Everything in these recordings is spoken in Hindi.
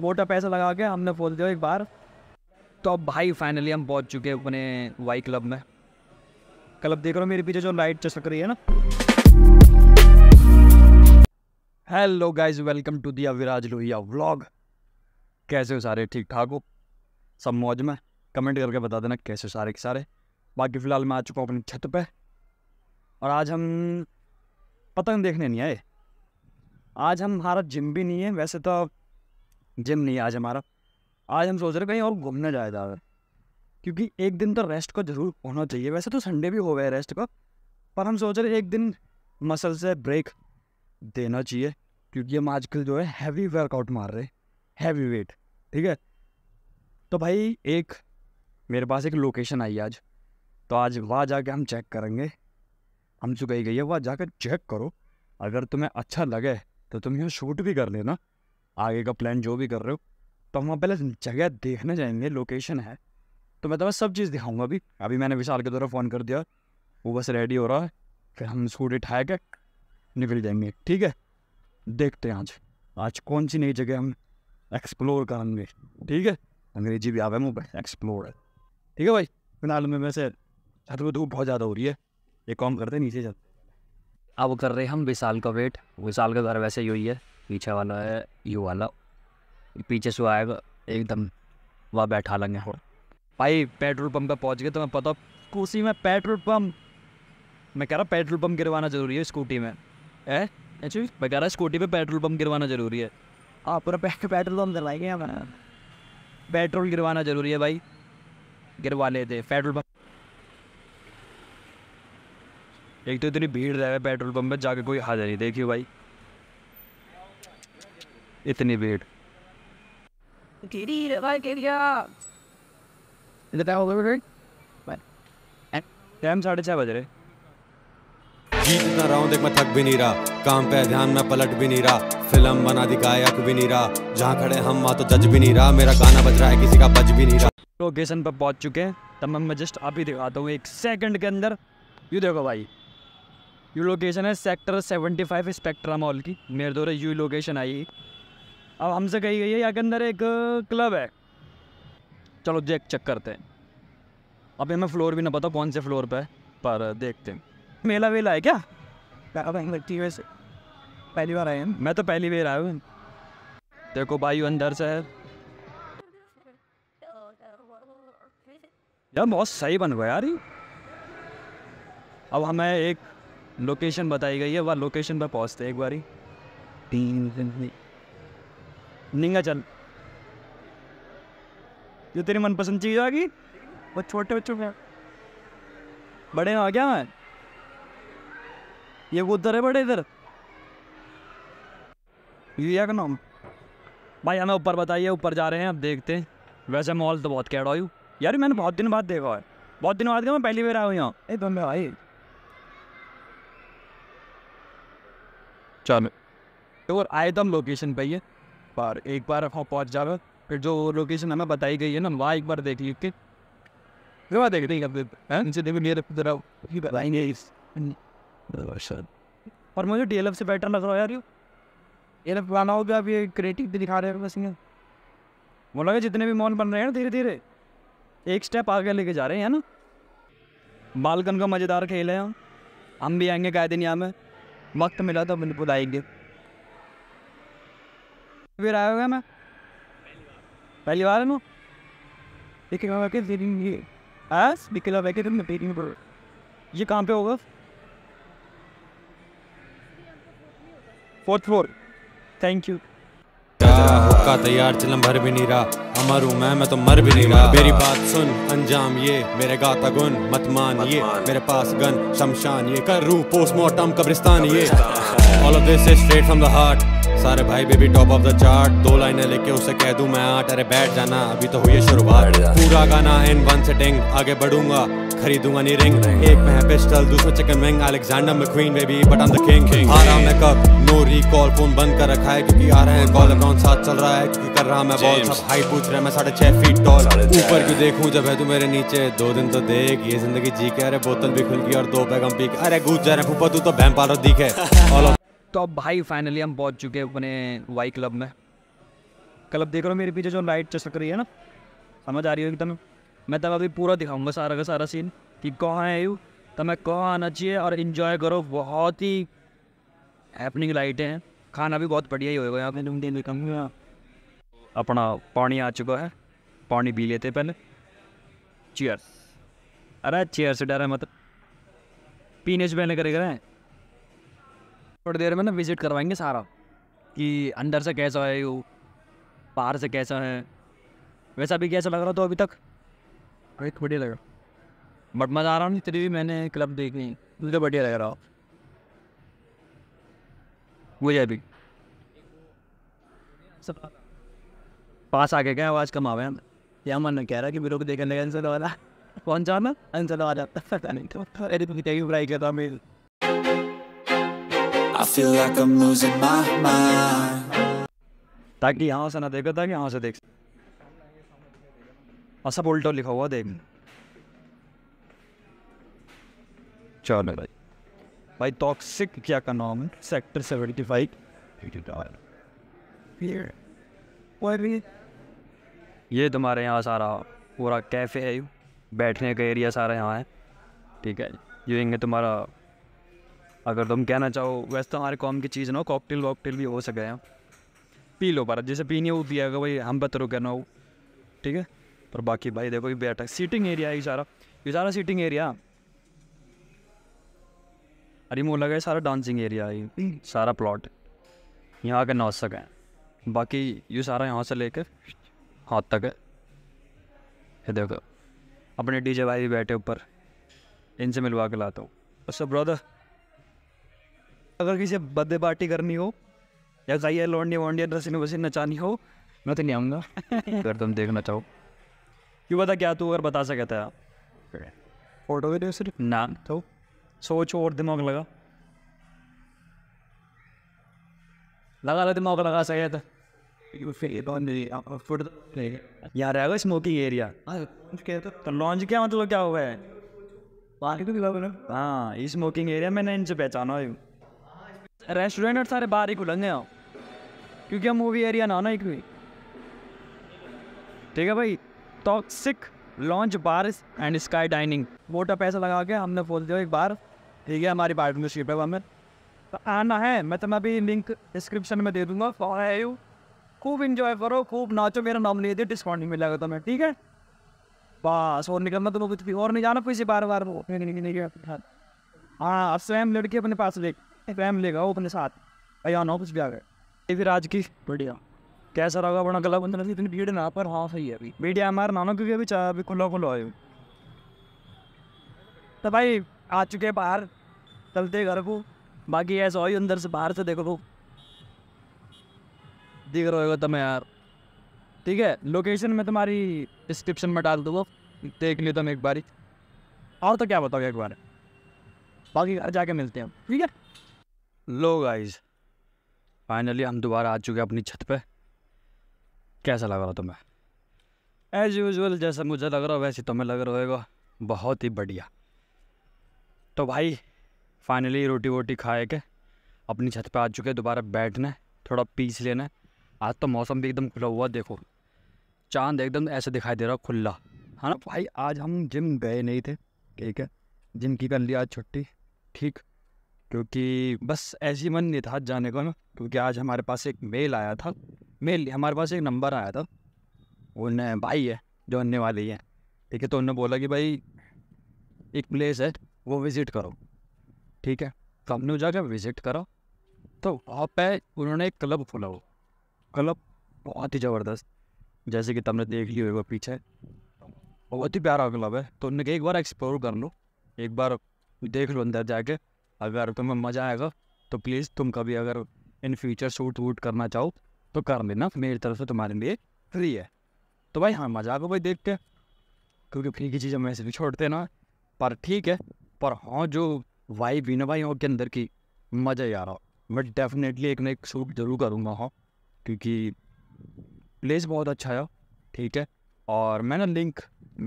मोटा तो पैसा लगा के हमने बोल दिया एक बार तो अब भाई फाइनली हम पहुंच चुके हैं अपने वाई क्लब में क्लब देख रहे हो मेरे पीछे जो लाइट चसक रही है ना हेलो गाइज वेलकम टू दिया विराज लोहिया व्लॉग कैसे हो सारे ठीक ठाक हो सब मौज में कमेंट करके बता देना कैसे सारे के सारे बाकी फ़िलहाल मैं आ चुका हूँ अपनी छत पे और आज हम पतंग देखने नहीं आए आज हम हमारा जिम भी नहीं है वैसे तो जिम नहीं आज हमारा आज हम सोच रहे कहीं और घूमने जाए ज़्यादा क्योंकि एक दिन तो रेस्ट का ज़रूर होना चाहिए वैसे तो संडे भी हो गया रेस्ट का पर हम सोच रहे एक दिन मसल से ब्रेक देना चाहिए क्योंकि हम आजकल जो है हैवी वर्कआउट मार रहे हैवी वेट ठीक है तो भाई एक मेरे पास एक लोकेशन आई आज तो आज वहाँ जाके हम चेक करेंगे हम चुके गई है वहाँ जाकर चेक करो अगर तुम्हें अच्छा लगे तो तुम यहाँ शूट भी कर लेना आगे का प्लान जो भी कर रहे हो तो हम वहाँ पहले जगह देखने जाएंगे लोकेशन है तो मैं तुम्हें सब चीज़ दिखाऊंगा अभी अभी मैंने विशाल के द्वारा फ़ोन कर दिया वो बस रेडी हो रहा है फिर हम स्कूटी ठा के निकल जाएंगे ठीक है देखते हैं आज आज कौन सी नई जगह हम एक्सप्लोर करेंगे ठीक है अंग्रेजी भी आप मुँह पर एक्सप्लोर है ठीक है भाई फिलहाल में वैसे छत पर धूप बहुत ज़्यादा हो रही है एक काम करते नीचे चलते अब कर रहे हम विशाल का वेट विशाल का घर वैसे ही हुई है पीछे वाला है यू वाला पीछे से आएगा एकदम वहाँ बैठा लेंगे भाई पेट्रोल पंप पे पहुँच गए तो मैं पता कुर्सी में पेट्रोल पंप मैं कह रहा पेट्रोल पंप गिरवाना ज़रूरी है स्कूटी में है एक्चुअली अच्छा, मैं कह रहा स्कूटी पे पेट्रोल पंप गिरवाना ज़रूरी है हाँ पूरा पेट्रोल पंप दिलाएंगे हमें पेट्रोल गिरवाना ज़रूरी है भाई गिरवा लेते पेट्रोल पंप एक तो इतनी भीड़ रहे पेट्रोल पंप पर जाके कोई हाजिर नहीं देखी भाई इतनी वेट टाइम साढ़े बज रहे जीत ना रहा हूँ देख मैं थक भी नहीं रहा काम पे ध्यान पलट भी नहीं रहा फिल्म बना दी गायक भी नहीं रहा जहाँ खड़े हम वहाँ तो जज भी नहीं रहा मेरा गाना बज रहा है किसी का बज भी नहीं रहा लोकेशन पर पहुंच चुके हैं तब मैं जस्ट आप ही दिखाता हूँ एक सेकंड के अंदर यू देखो भाई यू लोकेशन है सेक्टर फाइव स्पेक्ट्रा मॉल की मेरे दौरे यू लोकेशन आई अब हमसे कही गई है यहाँ के अंदर एक क्लब है चलो देख चेक करते हैं अभी हमें फ्लोर भी ना पता कौन से फ्लोर पे पर देखते हैं मेला वेला है क्या वैसे पहली बार आए हैं मैं तो पहली बार आया हूँ देखो भाई अंदर से है यार बहुत सही बन गया यार अब हमें एक लोकेशन बताई गई है वह लोकेशन पर पहुँचते एक बारी तीन निंगा चल जो तेरी मनपसंद चीज़ आ गई वो छोटे बच्चों में बड़े आ गया मैं ये उधर है बड़े इधर ये का नाम भाई हमें ऊपर बताइए ऊपर जा रहे हैं अब देखते हैं वैसे मॉल तो बहुत कैड आयु यार मैंने बहुत दिन बाद देखा है बहुत दिन बाद मैं पहली बार आया हूँ यहाँ ए तो मैं भाई चलो और आए तो हम लोकेशन पे ही है पार एक बार आप पहुँच जाओ फिर जो लोकेशन हमें बताई गई है ना वहाँ एक बार देख लीजिए फिर वहाँ देखते हैं और मुझे डी से बेटर लग रहा है यार यू एल एफ वाला हो गया अभी ये क्रिएटिव दिखा रहे हैं बस ये बोला जितने भी मॉल बन रहे हैं धीरे धीरे एक स्टेप आगे लेके जा रहे हैं ना बालकन का मज़ेदार खेल है हम भी आएंगे कायदे यहाँ में वक्त मिला तो बिल्कुल आएंगे फिर आया होगा मैं पहली बार है ना लेकिन मैं वाकई देरी नहीं आज निकला बैठे तुमने देरी में पड़ ये कहाँ पे होगा फोर्थ फ्लोर थैंक यू हुक्का तैयार चलम भर भी नहीं रहा अमर हूँ मैं मैं तो मर भी नहीं रहा मेरी बात सुन अंजाम ये मेरे गाता गुन मत मान ये मेरे पास गन शमशान ये कर रू पोस्टमार्टम कब्रिस्तान ये all of this is straight from the heart सारे भाई baby top of the chart दो लाइनें लेके उसे कह दूं मैं आठ अरे बैठ जाना अभी तो हुई है शुरुआत पूरा गाना इन वन सेटिंग आगे बढ़ूंगा खरीदूंगा नी रिंग एक मैं पिस्टल दूसरा chicken wing Alexander McQueen baby but I am the king king आ रहा मैं कब नो रिकॉल फोन बंद कर रखा है क्योंकि आ रहे हैं कॉल अकाउंट साथ चल रहा है क्योंकि कर रहा मैं बॉल सब हाई पूछ रहा मैं साढ़े छह फीट टॉल ऊपर क्यों देखूं जब है तू मेरे नीचे दो दिन तो देख ये जिंदगी जी के अरे बोतल भी खुल गई और दो बैगम पी के अरे गुजर है फूफा तू तो बैम पालो दिखे ऑल तो अब भाई फाइनली हम पहुंच चुके हैं अपने वाई क्लब में क्लब देख रहे हो मेरे पीछे जो लाइट चसक रही है ना समझ आ रही हो एकदम मैं तब अभी पूरा दिखाऊंगा सारा का सारा सीन कि कहाँ है यू तुम्हें तो कहाँ आना चाहिए और इन्जॉय करो बहुत ही हैपनिंग लाइट है खाना भी बहुत बढ़िया ही होगा यहाँ पे अपना पानी आ चुका है पानी पी लेते पहले चेयर अरे चेयर से डर है मतलब पीने से पहले करेगा थोड़ी देर में ना विज़िट करवाएंगे सारा कि अंदर से कैसा है यू बाहर से कैसा है वैसा अभी कैसा लग रहा तो अभी तक अरे तो बढ़िया लग रहा बट मज़ा आ रहा हूँ तेरी भी मैंने क्लब ली मुझे तो बढ़िया लग रहा मुझे अभी सब पास आके गए आवाज़ कम आवे हम मन कह रहा कि मेरे को देखने का आंसर वाला कौन जाना आंसर वाला पता नहीं तो था अरे तुम मेरे ताकि यहाँ से ना देखो ताकि यहाँ से देख और सब उल्टो लिखा हुआ देख चलो भाई भाई टॉक्सिक क्या का नाम है सेक्टर सेवेंटी फाइव ये तुम्हारे यहाँ सारा पूरा कैफ़े है बैठने का एरिया सारा यहाँ है ठीक है ये तुम्हारा अगर तुम कहना चाहो वैसे तो हमारे कॉम की चीज़ ना हो कॉकटेल वॉकटेल भी हो सके हैं पी लो पर जैसे पीनी होती दिया अगर भाई हम बतरो ना हो ठीक है पर बाकी भाई देखो ये बैठक सीटिंग एरिया है ये सारा ये सारा सीटिंग एरिया अरे मोह लगा सारा डांसिंग एरिया है सारा प्लॉट यहाँ आकर नाच सकें बाकी ये सारा यहाँ से लेकर हाथ तक है ये देखो अपने डीजे भाई भी बैठे ऊपर इनसे मिलवा के लाता हूँ अच्छा ब्रदर अगर किसी बर्थडे पार्टी करनी हो या कहीं लौंडी वोंडी रसी वसी नचानी हो मैं तो नहीं आऊँगा अगर तुम देखना चाहो क्यों बता क्या तू अगर बता सके थे आप फोटो भी दे सिर्फ ना तो सोचो और दिमाग लगा लगा ला दिमाग लगा सही था यहाँ रहेगा स्मोकिंग एरिया तो लॉन्च क्या मतलब क्या हुआ है तो हाँ स्मोकिंग एरिया मैंने इनसे पहचाना है रेस्टोरेंट और सारे बार ही खुलेंगे आप क्योंकि हम मूवी एरिया ना ना एक भी ठीक है भाई toxic launch bar and sky dining मोटा पैसा लगा के हमने बोल दिया एक बार ठीक है हमारी पार्टनरशिप है हमें तो आना है मैं तुम्हें अभी लिंक डिस्क्रिप्शन में दे दूंगा फॉर है यू खूब इन्जॉय करो खूब नाचो मेरा नाम ले दिया डिस्काउंट नहीं मिलेगा तुम्हें ठीक है बस और निकलना तुम्हें कुछ भी और नहीं जाना किसी बार बार वो हाँ अब स्वयं लड़के अपने पास लेके फैमिली का वो अपने साथ अयान ऑफिस भी आ गए ये फिर आज की बढ़िया कैसा रहा बड़ा गला बंद नहीं इतनी भीड़ ना पर हाँ सही है अभी मीडिया हमारे नानो क्योंकि अभी चाय अभी खुला खुला है तो भाई आ चुके बाहर चलते घर को बाकी ऐसा हो अंदर से बाहर से देखो तो दिख रहा होगा तुम्हें यार ठीक है लोकेशन में तुम्हारी डिस्क्रिप्शन में डाल दूँगा देख लियो तुम एक बारी और तो क्या बताओ एक बार बाकी घर जाके मिलते हैं ठीक है लो गाइस फाइनली हम दोबारा आ चुके हैं अपनी छत पे कैसा लग रहा तुम्हें एज यूजल जैसा मुझे लग रहा हो वैसे तुम्हें लग रहा होगा बहुत ही बढ़िया तो भाई फाइनली रोटी वोटी खाए के अपनी छत पे आ चुके हैं दोबारा बैठने थोड़ा पीस लेने आज तो मौसम भी एकदम खुला हुआ देखो चांद एकदम ऐसे दिखाई दे रहा खुला है हाँ ना भाई आज हम जिम गए नहीं थे ठीक है जिम की कर लिया आज छुट्टी ठीक क्योंकि बस ऐसी मन नहीं था जाने को ना क्योंकि आज हमारे पास एक मेल आया था मेल हमारे पास एक नंबर आया था न भाई है जो अन्य वाले ही हैं ठीक है तो उन्होंने बोला कि भाई एक प्लेस है वो विज़िट करो ठीक है तो हमने जाकर विज़िट करो तो वहाँ पे उन्होंने एक क्लब खोला वो क्लब बहुत ही ज़बरदस्त जैसे कि तुमने देख लिया होगा पीछे बहुत ही प्यारा क्लब है तो उन्होंने कहा एक बार एक्सप्लोर कर लो एक बार देख लो अंदर जाके अगर तुम्हें मज़ा आएगा तो प्लीज़ तुम कभी अगर इन फ्यूचर शूट वूट करना चाहो तो कर लेना मेरी तरफ से तुम्हारे लिए फ्री है तो भाई हाँ मज़ा आएगा भाई देख के क्योंकि फ्री की चीज़ें हम ऐसे भी छोड़ते ना पर ठीक है पर हाँ जो वाई ही ना भाई हो के अंदर की मज़ा ही आ रहा मैं डेफिनेटली एक ना एक शूट ज़रूर करूँगा हाँ क्योंकि प्लेस बहुत अच्छा है ठीक है और मैं ना लिंक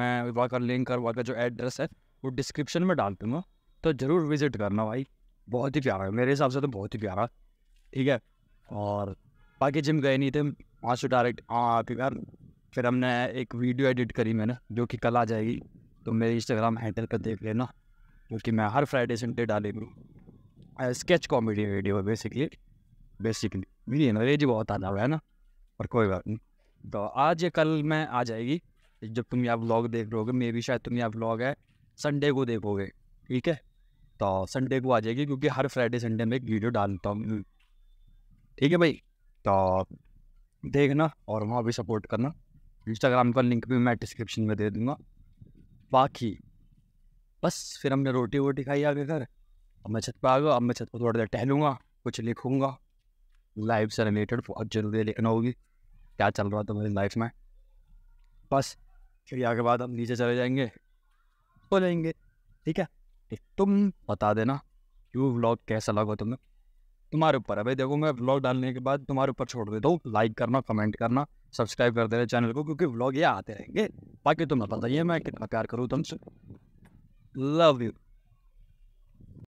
मैं वहाँ का लिंक और वहाँ का जो एड्रेस है वो डिस्क्रिप्शन में डाल दूँगा तो ज़रूर विज़िट करना भाई बहुत ही प्यारा है मेरे हिसाब से तो बहुत ही प्यारा ठीक है और बाकी जिम गए नहीं थे वहाँ से डायरेक्ट हाँ यार फिर हमने एक वीडियो एडिट करी मैंने जो कि कल आ जाएगी तो मेरे इंस्टाग्राम हैंडल पर देख लेना क्योंकि मैं हर फ्राइडे संडे डालेगी स्केच कॉमेडी वीडियो है बेसिकली बेसिकली मेरी अंग्रेजी बहुत आ हुआ है ना पर कोई बात नहीं तो आज या कल मैं आ जाएगी जब तुम यहाँ ब्लॉग देख रहे हो मे भी शायद तुम यहाँ ब्लॉग है संडे को देखोगे ठीक है तो संडे को आ जाएगी क्योंकि हर फ्राइडे संडे में एक वीडियो डालता हूँ ठीक है भाई तो देखना और वहाँ भी सपोर्ट करना इंस्टाग्राम का लिंक भी मैं डिस्क्रिप्शन में दे दूँगा बाकी बस फिर हमने रोटी वोटी खाई आगे घर अब मैं छत पर आ गया अब मैं छत पर थोड़ी देर टहलूँगा कुछ लिखूँगा लाइफ से रिलेटेड बहुत जरूरी लिखना होगी क्या चल रहा था मेरी लाइफ में बस फिर आगे बाद हम नीचे चले जाएंगे बोलेंगे ठीक है तुम बता देना यू व्लॉग कैसा लगा तुम्हें तुम्हारे ऊपर है भाई देखो मैं व्लॉग डालने के बाद तुम्हारे ऊपर छोड़ देता हूँ लाइक करना कमेंट करना सब्सक्राइब कर देना चैनल को क्योंकि व्लॉग ये आते रहेंगे बाकी तुम्हें पता ही है मैं कितना प्यार करूँ तुमसे लव यू